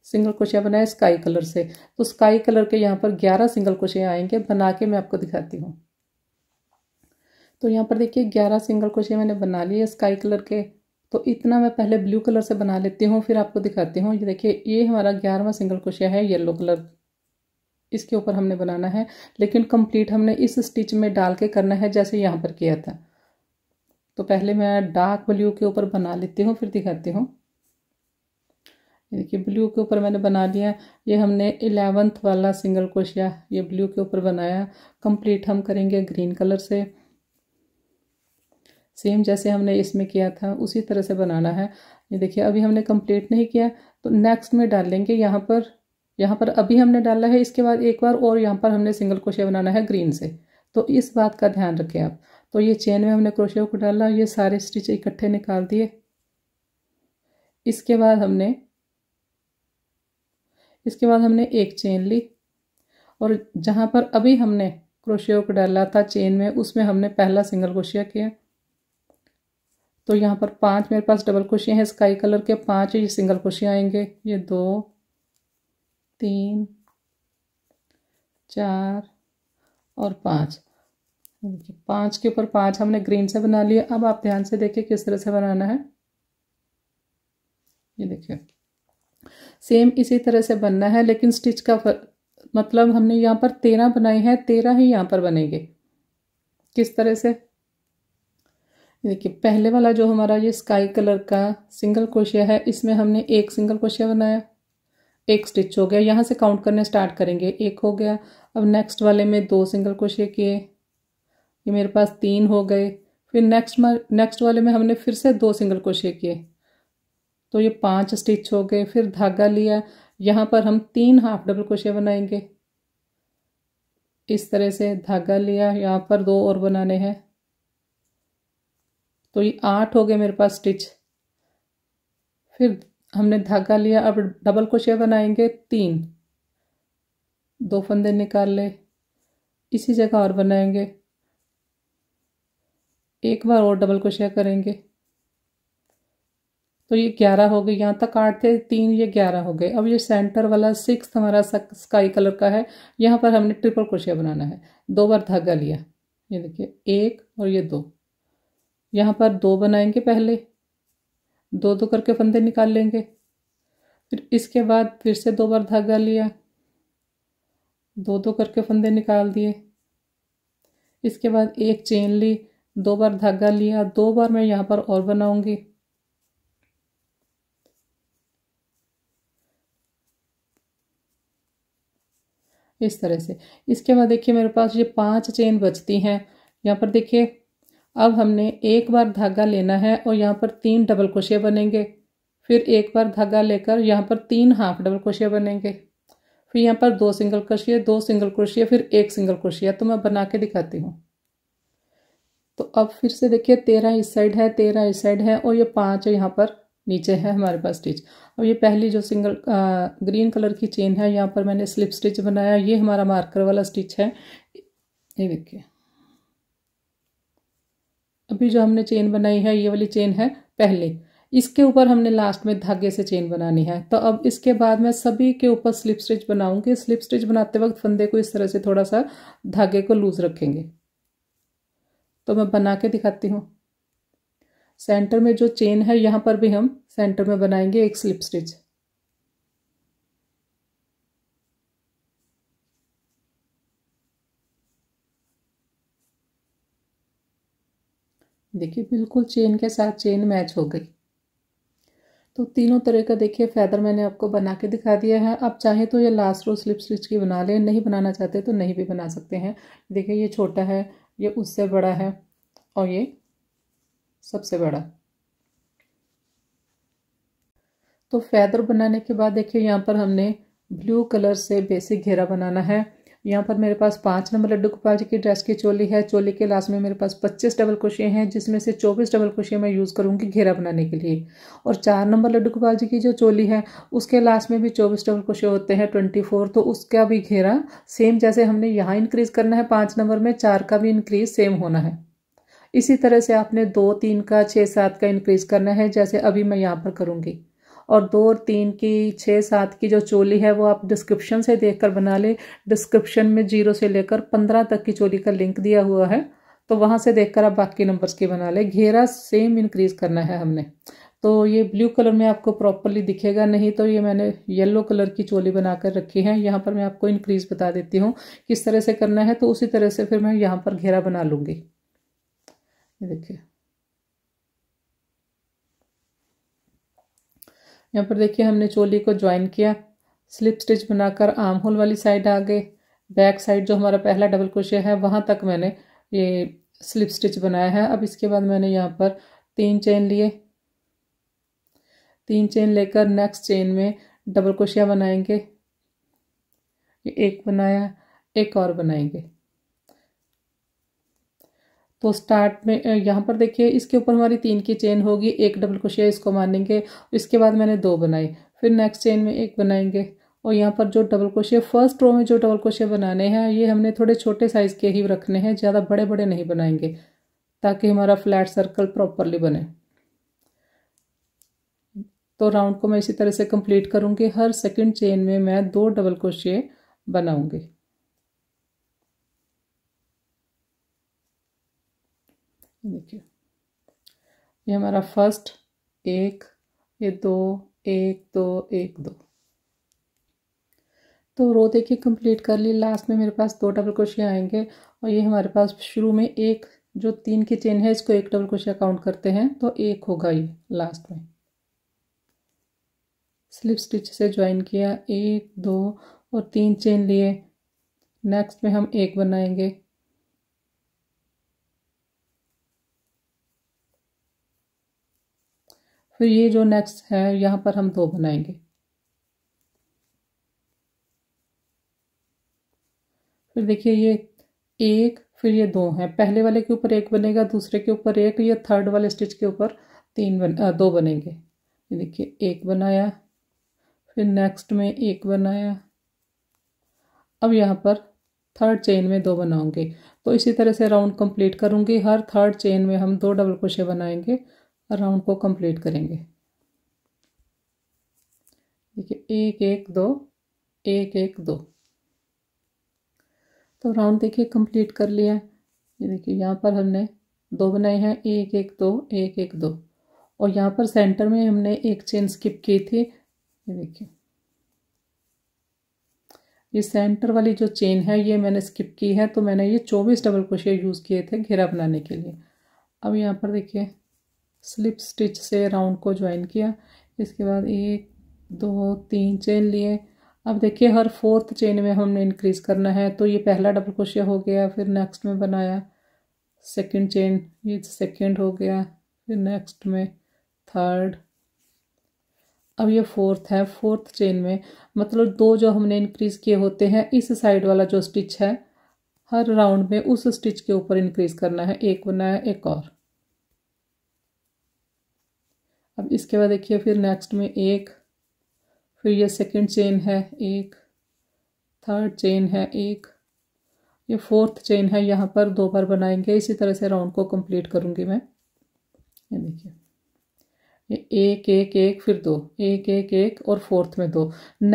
सिंगल क्रोशिया बनाए स्काई कलर से तो स्काई कलर के यहाँ पर ग्यारह सिंगल क्रोशिया आएंगे बना के मैं आपको दिखाती हूँ तो यहाँ पर देखिए ग्यारह सिंगल क्रोशिया मैंने बना लिए स्काई कलर के तो इतना मैं पहले ब्लू कलर से बना लेती हूँ फिर आपको दिखाती हूँ ये देखिए ये हमारा ग्यारहवा सिंगल क्रोशिया है येलो कलर इसके ऊपर हमने बनाना है लेकिन कंप्लीट हमने इस स्टिच में डाल के करना है जैसे यहाँ पर किया था तो पहले मैं डार्क ब्लू के ऊपर बना लेती हूँ फिर दिखाती हूँ देखिए ब्लू के ऊपर मैंने बना लिया ये हमने एलेवंथ वाला सिंगल क्रोशिया ये ब्लू के ऊपर बनाया कंप्लीट हम करेंगे ग्रीन कलर से सेम जैसे हमने इसमें किया था उसी तरह से बनाना है ये देखिए अभी हमने कंप्लीट नहीं किया तो नेक्स्ट में डालेंगे यहाँ पर यहाँ पर अभी हमने डाला है इसके बाद एक बार और यहाँ पर हमने सिंगल क्रोशिया बनाना है ग्रीन से तो इस बात का ध्यान रखें आप तो ये चेन में हमने क्रोशिया को डाला ये सारे स्टिच इकट्ठे निकाल दिए इसके बाद हमने इसके बाद हमने एक चेन ली और जहाँ पर अभी हमने क्रोशिया को डाला था चेन में उसमें हमने पहला सिंगल क्रोशिया किया तो यहाँ पर पांच मेरे पास डबल क्रोशिया हैं स्काई कलर के पांच ये सिंगल क्रोशिया आएंगे ये दो तीन चार और पाँच पाँच के ऊपर पाँच हमने ग्रीन से बना लिया अब आप ध्यान से देखिए किस तरह से बनाना है ये देखिए सेम इसी तरह से बनना है लेकिन स्टिच का फर, मतलब हमने यहाँ पर तेरह बनाए हैं तेरह ही यहाँ पर बनेंगे किस तरह से देखिए पहले वाला जो हमारा ये स्काई कलर का सिंगल क्रोशिया है इसमें हमने एक सिंगल क्रोशिया बनाया एक स्टिच हो गया यहाँ से काउंट करने स्टार्ट करेंगे एक हो गया अब नेक्स्ट वाले में दो सिंगल क्रोशिया किए ये मेरे पास तीन हो गए फिर नेक्स्ट नेक्स्ट वाले में हमने फिर से दो सिंगल क्रोशिया किए तो ये पांच स्टिच हो गए फिर धागा लिया यहाँ पर हम तीन हाफ डबल क्रोशिया बनाएंगे इस तरह से धागा लिया यहाँ पर दो और बनाने हैं तो ये आठ हो गए मेरे पास स्टिच फिर हमने धागा लिया अब डबल क्रोशिया बनाएंगे तीन दो फंदे निकाल ले इसी जगह और बनाएंगे एक बार और डबल क्रोशिया करेंगे तो ये ग्यारह हो गए यहाँ तक आठ थे तीन ये ग्यारह हो गए अब ये सेंटर वाला सिक्स हमारा स्काई कलर का है यहाँ पर हमने ट्रिपल क्रोशिया बनाना है दो बार धागा लिया ये देखिए एक और ये दो यहाँ पर दो बनाएंगे पहले दो दो करके फंदे निकाल लेंगे फिर इसके बाद फिर से दो बार धागा लिया दो दो करके फंदे निकाल दिए इसके बाद एक चेन ली दो बार धागा लिया दो बार मैं यहाँ पर और बनाऊंगी इस तरह से इसके बाद देखिए मेरे पास ये पांच चेन बचती हैं यहाँ पर देखिए अब हमने एक बार धागा लेना है और यहाँ पर तीन डबल क्रोशिया बनेंगे फिर एक बार धागा लेकर यहाँ पर तीन हाफ डबल क्रोशिया बनेंगे फिर यहाँ पर दो सिंगल क्रोशिया दो सिंगल क्रोशिया फिर एक सिंगल क्रोशिया तो मैं बना के दिखाती हूँ तो अब फिर से देखिए तेरह इस साइड है तेरह इस साइड है और ये पाँच यहाँ पर नीचे है हमारे पास स्टिच और ये पहली जो सिंगल आ, ग्रीन कलर की चेन है यहाँ पर मैंने स्लिप स्टिच बनाया ये हमारा मार्कर वाला स्टिच है ये देखिए अभी जो हमने चेन बनाई है ये वाली चेन है पहले इसके ऊपर हमने लास्ट में धागे से चेन बनानी है तो अब इसके बाद मैं सभी के ऊपर स्लिप स्टिच बनाऊंगी स्लिप स्टिच बनाते वक्त फंदे को इस तरह से थोड़ा सा धागे को लूज रखेंगे तो मैं बना के दिखाती हूँ सेंटर में जो चेन है यहाँ पर भी हम सेंटर में बनाएंगे एक स्लिप स्टिच देखिए बिल्कुल चेन के साथ चेन मैच हो गई तो तीनों तरह का देखिए फैदर मैंने आपको बना के दिखा दिया है आप चाहे तो ये लास्ट रो स्लिप स्टिच की बना लें नहीं बनाना चाहते तो नहीं भी बना सकते हैं देखिए ये छोटा है ये उससे बड़ा है और ये सबसे बड़ा तो फैदर बनाने के बाद देखिए यहाँ पर हमने ब्लू कलर से बेसिक घेरा बनाना है यहाँ पर मेरे पास पाँच नंबर लड्डू गोपाल जी की ड्रेस की चोली है चोली के लास्ट में मेरे पास पच्चीस डबल कुशियाँ हैं जिसमें से चौबीस डबल कुशियाँ मैं यूज़ करूँगी घेरा बनाने के लिए और चार नंबर लड्डू गोपाल जी की जो चोली है उसके लास्ट में भी चौबीस डबल कुशे होते हैं ट्वेंटी फोर तो उसका भी घेरा सेम जैसे हमने यहाँ इंक्रीज़ करना है पाँच नंबर में चार का भी इंक्रीज़ सेम होना है इसी तरह से आपने दो तीन का छः सात का इंक्रीज करना है जैसे अभी मैं यहाँ पर करूँगी और दो और तीन की छः सात की जो चोली है वो आप डिस्क्रिप्शन से देखकर बना लें डिस्क्रिप्शन में जीरो से लेकर पंद्रह तक की चोली का लिंक दिया हुआ है तो वहाँ से देखकर आप बाकी नंबर्स की बना लें घेरा सेम इंक्रीज करना है हमने तो ये ब्लू कलर में आपको प्रॉपरली दिखेगा नहीं तो ये मैंने येलो कलर की चोली बना कर रखी है यहाँ पर मैं आपको इंक्रीज बता देती हूँ किस तरह से करना है तो उसी तरह से फिर मैं यहाँ पर घेरा बना लूँगी ये देखिए यहाँ पर देखिए हमने चोली को ज्वाइन किया स्लिप स्टिच बनाकर आर्म होल वाली साइड आ गए बैक साइड जो हमारा पहला डबल क्रोशिया है वहाँ तक मैंने ये स्लिप स्टिच बनाया है अब इसके बाद मैंने यहाँ पर तीन चेन लिए तीन चेन लेकर नेक्स्ट चेन में डबल क्रोशिया बनाएंगे एक बनाया एक और बनाएंगे तो स्टार्ट में यहाँ पर देखिए इसके ऊपर हमारी तीन की चेन होगी एक डबल क्रोशिया इसको मानेंगे इसके बाद मैंने दो बनाई फिर नेक्स्ट चेन में एक बनाएंगे और यहाँ पर जो डबल क्रोशिया फर्स्ट रो में जो डबल क्रोशिया बनाने हैं ये हमने थोड़े छोटे साइज़ के ही रखने हैं ज़्यादा बड़े बड़े नहीं बनाएंगे ताकि हमारा फ्लैट सर्कल प्रॉपरली बने तो राउंड को मैं इसी तरह से कंप्लीट करूँगी हर सेकंड चेन में मैं दो डबल क्रोशिया बनाऊँगी देखिए ये हमारा फर्स्ट एक ये दो एक दो एक दो तो रो देखिए कंप्लीट कर ली लास्ट में मेरे पास दो डबल क्रोशिया आएंगे और ये हमारे पास शुरू में एक जो तीन की चेन है इसको एक डबल क्रोशिया काउंट करते हैं तो एक होगा ये लास्ट में स्लिप स्टिच से ज्वाइन किया एक दो और तीन चेन लिए नेक्स्ट में हम एक बनाएंगे फिर तो ये जो नेक्स्ट है यहाँ पर हम दो बनाएंगे फिर देखिए ये एक फिर ये दो हैं पहले वाले के ऊपर एक बनेगा दूसरे के ऊपर एक ये थर्ड वाले स्टिच के ऊपर तीन बन आ, दो बनेंगे ये देखिए एक बनाया फिर नेक्स्ट में एक बनाया अब यहाँ पर थर्ड चेन में दो बनाऊंगे तो इसी तरह से राउंड कंप्लीट करूँगी हर थर्ड चेन में हम दो डबल क्रोशे बनाएंगे राउंड को कंप्लीट करेंगे देखिए एक एक दो एक एक दो तो राउंड देखिए कंप्लीट कर लिया ये देखिए यहाँ पर हमने दो बनाए हैं एक एक दो एक एक दो और यहाँ पर सेंटर में हमने एक चेन स्किप की थी ये देखिए ये सेंटर वाली जो चेन है ये मैंने स्किप की है तो मैंने ये चौबीस डबल क्रोशिया यूज़ किए थे घेरा बनाने के लिए अब यहाँ पर देखिए स्लिप स्टिच से राउंड को ज्वाइन किया इसके बाद एक दो तीन चेन लिए अब देखिए हर फोर्थ चेन में हमने इंक्रीज़ करना है तो ये पहला डबल क्रोशिया हो गया फिर नेक्स्ट में बनाया सेकंड चेन ये सेकंड हो गया फिर नेक्स्ट में थर्ड अब ये फोर्थ है फोर्थ चेन में मतलब दो जो हमने इंक्रीज़ किए होते हैं इस साइड वाला जो स्टिच है हर राउंड में उस स्टिच के ऊपर इंक्रीज़ करना है एक बनाया एक और अब इसके बाद देखिए फिर नेक्स्ट में एक फिर ये सेकंड चेन है एक थर्ड चेन है एक ये फोर्थ चेन है यहाँ पर दो बार बनाएंगे इसी तरह से राउंड को कंप्लीट करूँगी मैं ये देखिए ये एक एक एक फिर दो एक एक एक और फोर्थ में दो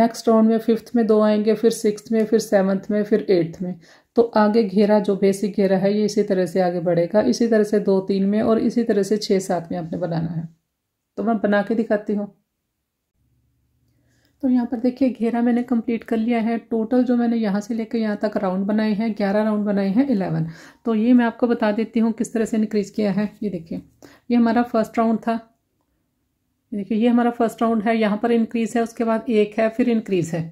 नेक्स्ट राउंड में फिफ्थ में दो आएंगे फिर सिक्स में फिर सेवन्थ में फिर एट्थ में तो आगे घेरा जो बेसिक घेरा है ये इसी तरह से आगे बढ़ेगा इसी तरह से दो तीन में और इसी तरह से छः सात में आपने बनाना है तो मैं बना के दिखाती हूँ तो यहाँ पर देखिए घेरा मैंने कंप्लीट कर लिया है टोटल जो मैंने यहाँ से लेकर यहाँ तक राउंड बनाए हैं ग्यारह राउंड बनाए हैं इलेवन तो ये मैं आपको बता देती हूँ किस तरह से इंक्रीज किया है ये देखिए ये हमारा फर्स्ट राउंड था देखिए ये हमारा फर्स्ट राउंड है यहाँ पर इंक्रीज है उसके बाद एक है फिर इंक्रीज है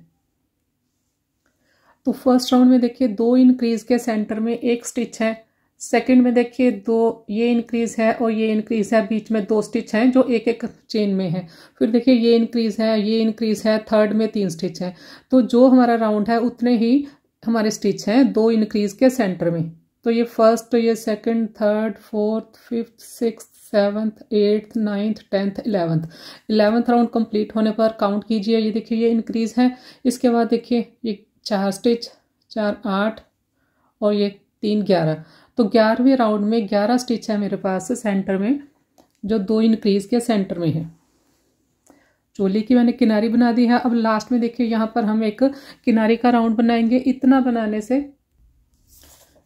तो फर्स्ट राउंड में देखिए दो इंक्रीज के सेंटर में एक स्टिच है सेकंड में देखिए दो ये इंक्रीज़ है और ये इंक्रीज़ है बीच में दो स्टिच हैं जो एक एक चेन में है फिर देखिए ये इंक्रीज़ है ये इंक्रीज़ है थर्ड में तीन स्टिच है तो जो हमारा राउंड है उतने ही हमारे स्टिच हैं दो इंक्रीज़ के सेंटर में तो ये फर्स्ट तो ये second third fourth fifth six seventh eighth ninth tenth eleventh eleventh round complete होने पर काउंट कीजिए ये देखिए ये इंक्रीज़ है इसके बाद देखिए ये चार स्टिच चार आठ और ये तीन ग्यारह तो ग्यारहवें राउंड में ग्यारह स्टिच है मेरे पास सेंटर में जो दो इनक्रीज़ के सेंटर में है चोली की मैंने किनारी बना दी है अब लास्ट में देखिए यहाँ पर हम एक किनारे का राउंड बनाएंगे इतना बनाने से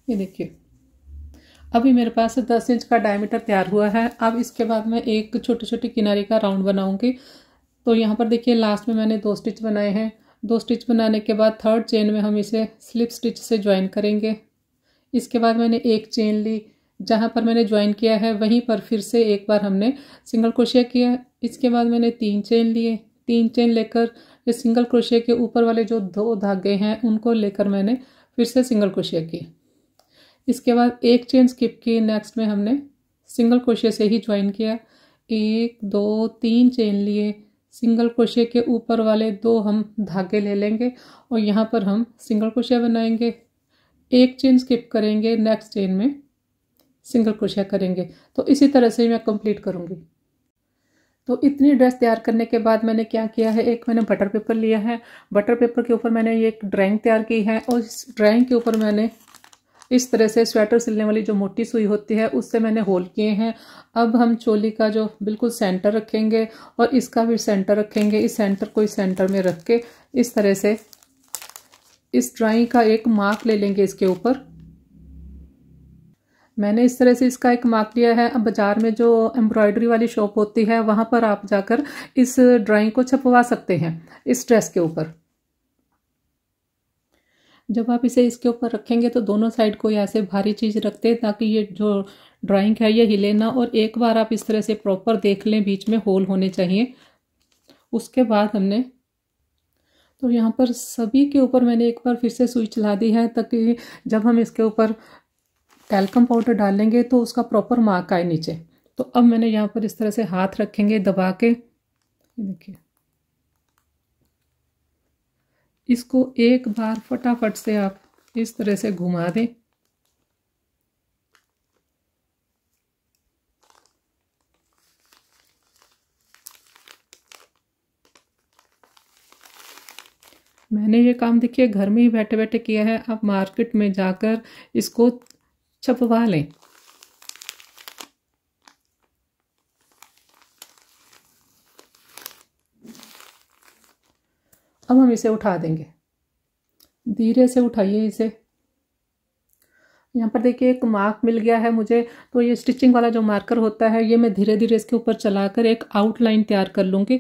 ये देखिए अभी मेरे पास दस इंच का डायमीटर तैयार हुआ है अब इसके बाद मैं एक छोटे छोटे किनारे का राउंड बनाऊंगी तो यहाँ पर देखिए लास्ट में मैंने दो स्टिच बनाए हैं दो स्टिच बनाने के बाद थर्ड चेन में हम इसे स्लिप स्टिच से ज्वाइन करेंगे इसके बाद मैंने एक चेन ली जहाँ पर मैंने ज्वाइन किया है वहीं पर फिर से एक बार हमने सिंगल क्रोशिया किया इसके बाद मैंने तीन चेन लिए तीन चेन लेकर ये सिंगल क्रोशिया के ऊपर वाले जो दो धागे हैं उनको लेकर मैंने फिर से सिंगल क्रोशिया की इसके बाद एक चेन स्किप की नेक्स्ट में हमने सिंगल क्रोशिया से ही ज्वाइन किया एक दो तीन चेन लिए सिंगल क्रोशिया के ऊपर वाले दो हम धागे ले लेंगे और यहाँ पर हम सिंगल क्रोशिया बनाएंगे एक चेन स्किप करेंगे नेक्स्ट चेन में सिंगल क्रोशिया करेंगे तो इसी तरह से मैं कंप्लीट करूँगी तो इतनी ड्रेस तैयार करने के बाद मैंने क्या किया है एक मैंने बटर पेपर लिया है बटर पेपर के ऊपर मैंने ये एक ड्राइंग तैयार की है और इस ड्राइंग के ऊपर मैंने इस तरह से स्वेटर सिलने वाली जो मोटी सुई होती है उससे मैंने होल किए हैं अब हम चोली का जो बिल्कुल सेंटर रखेंगे और इसका भी सेंटर रखेंगे इस सेंटर को इस सेंटर में रख के इस तरह से इस ड्राइंग का एक मार्क ले लेंगे इसके ऊपर मैंने इस तरह से इसका एक मार्क लिया है अब बाज़ार में जो एम्ब्रॉयडरी वाली शॉप होती है वहां पर आप जाकर इस ड्राइंग को छपवा सकते हैं इस ड्रेस के ऊपर जब आप इसे इसके ऊपर रखेंगे तो दोनों साइड कोई ऐसे भारी चीज़ रखते हैं ताकि ये जो ड्राइंग है ये हिले ना और एक बार आप इस तरह से प्रॉपर देख लें बीच में होल होने चाहिए उसके बाद हमने तो यहाँ पर सभी के ऊपर मैंने एक बार फिर से सुई चला दी है ताकि जब हम इसके ऊपर कैल्कम पाउडर डालेंगे तो उसका प्रॉपर मार्क आए नीचे तो अब मैंने यहाँ पर इस तरह से हाथ रखेंगे दबा के देखिए इसको एक बार फटाफट से आप इस तरह से घुमा दें मैंने ये काम देखिए घर में ही बैठे बैठे किया है आप मार्केट में जाकर इसको छपवा लें अब हम इसे उठा देंगे धीरे से उठाइए इसे यहाँ पर देखिए एक मार्क मिल गया है मुझे तो ये स्टिचिंग वाला जो मार्कर होता है ये मैं धीरे धीरे इसके ऊपर चलाकर एक आउटलाइन तैयार कर लूँगी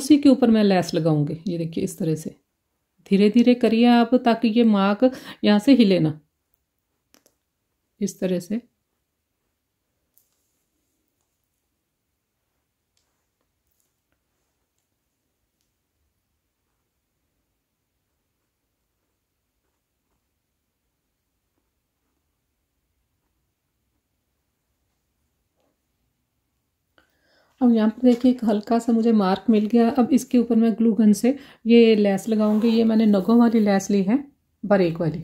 उसी के ऊपर मैं लेस लगाऊंगी ये देखिए इस तरह से धीरे धीरे करिए आप ताकि ये मार्क यहाँ से हिले ना इस तरह से अब यहाँ पर देखिए एक हल्का सा मुझे मार्क मिल गया अब इसके ऊपर मैं ग्लू गन से ये लेस लगाऊंगी ये मैंने नगों वाली लेस ली है बरेक वाली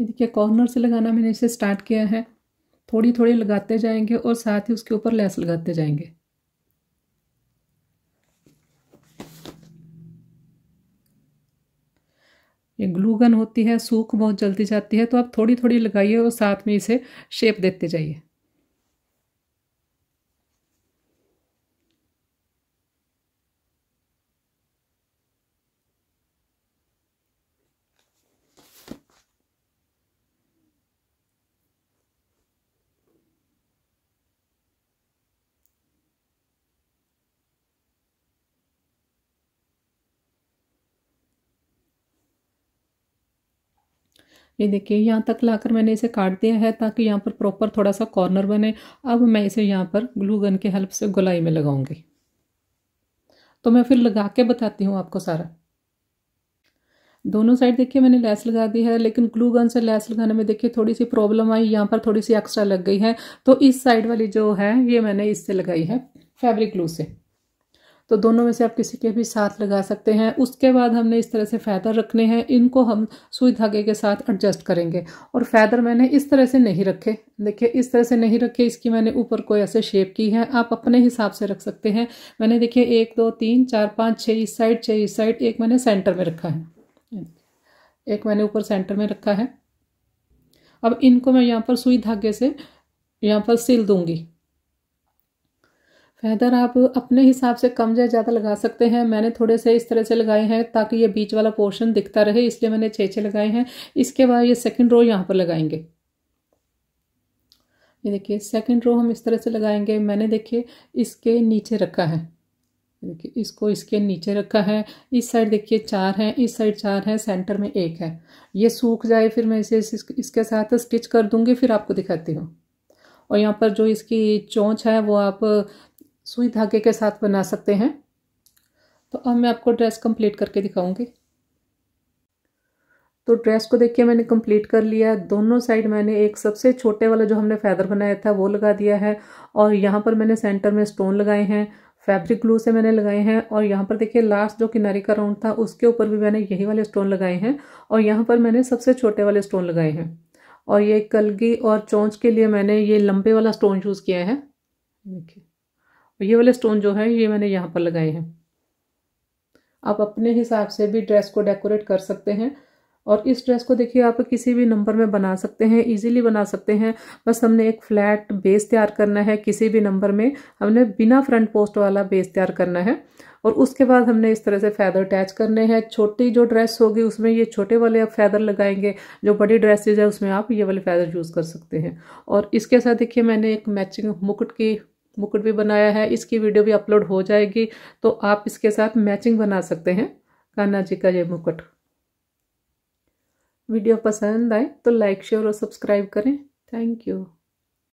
ये देखिए कॉर्नर से लगाना मैंने इसे स्टार्ट किया है थोड़ी थोड़ी लगाते जाएंगे और साथ ही उसके ऊपर लेस लगाते जाएंगे ये ग्लू गन होती है सूख बहुत जल्दी जाती है तो आप थोड़ी थोड़ी लगाइए और साथ में इसे शेप देते जाइए ये देखिए यहाँ तक लाकर मैंने इसे काट दिया है ताकि यहाँ पर प्रॉपर थोड़ा सा कॉर्नर बने अब मैं इसे यहाँ पर ग्लू गन के हेल्प से गोलाई में लगाऊंगी तो मैं फिर लगा के बताती हूँ आपको सारा दोनों साइड देखिए मैंने लैस लगा दी है लेकिन ग्लू गन से लैस लगाने में देखिए थोड़ी सी प्रॉब्लम आई यहाँ पर थोड़ी सी एक्स्ट्रा लग गई है तो इस साइड वाली जो है ये मैंने इससे लगाई है फैब्रिक ग्लू से तो दोनों में से आप किसी के भी साथ लगा सकते हैं उसके बाद हमने इस तरह से फैदर रखने हैं इनको हम सुई धागे के साथ एडजस्ट करेंगे और फैदर मैंने इस तरह से नहीं रखे देखिए इस तरह से नहीं रखे इसकी मैंने ऊपर कोई ऐसे शेप की है आप अपने हिसाब से रख सकते हैं मैंने देखिए एक दो तीन चार पाँच छः इस साइड छः इस साइड एक मैंने सेंटर में रखा है एक मैंने ऊपर सेंटर में रखा है अब इनको मैं यहाँ पर सुई धागे से यहाँ पर सिल दूंगी फैदर आप अपने हिसाब से कम या ज़्यादा लगा सकते हैं मैंने थोड़े से इस तरह से लगाए हैं ताकि ये बीच वाला पोर्शन दिखता रहे इसलिए मैंने छः छः लगाए हैं इसके बाद ये सेकंड रो यहाँ पर लगाएंगे ये देखिए सेकंड रो हम इस तरह से लगाएंगे मैंने देखिए इसके नीचे रखा है देखिए इसको इसके नीचे रखा है इस साइड देखिए चार है इस साइड चार हैं सेंटर में एक है ये सूख जाए फिर मैं इसे इसके साथ स्टिच कर दूँगी फिर आपको दिखाती हूँ और यहाँ पर जो इसकी चोंच है वो आप सुई धागे के साथ बना सकते हैं तो अब मैं आपको ड्रेस कंप्लीट करके दिखाऊंगी तो ड्रेस को देखिए मैंने कंप्लीट कर लिया दोनों साइड मैंने एक सबसे छोटे वाला जो हमने फैदर बनाया था वो लगा दिया है और यहाँ पर मैंने सेंटर में स्टोन लगाए हैं फैब्रिक ग्लू से मैंने लगाए हैं और यहाँ पर देखिए लास्ट जो किनारे का राउंड था उसके ऊपर भी मैंने यही वाले स्टोन लगाए हैं और यहाँ पर मैंने सबसे छोटे वाले स्टोन लगाए हैं और ये कलगी और चौंच के लिए मैंने ये लंबे वाला स्टोन यूज़ किया है देखिए और ये वाले स्टोन जो है ये मैंने यहाँ पर लगाए हैं आप अपने हिसाब से भी ड्रेस को डेकोरेट कर सकते हैं और इस ड्रेस को देखिए आप किसी भी नंबर में बना सकते हैं इजीली बना सकते हैं बस हमने एक फ्लैट बेस तैयार करना है किसी भी नंबर में हमने बिना फ्रंट पोस्ट वाला बेस तैयार करना है और उसके बाद हमने इस तरह से फैदर अटैच करने हैं छोटी जो ड्रेस होगी उसमें ये छोटे वाले आप फैदर लगाएंगे जो बड़ी ड्रेसेज है उसमें आप ये वाले फैदर यूज़ कर सकते हैं और इसके साथ देखिए मैंने एक मैचिंग मुकुट की मुकुट भी बनाया है इसकी वीडियो भी अपलोड हो जाएगी तो आप इसके साथ मैचिंग बना सकते हैं कान्हा जी का ये मुकुट वीडियो पसंद आए तो लाइक शेयर और सब्सक्राइब करें थैंक यू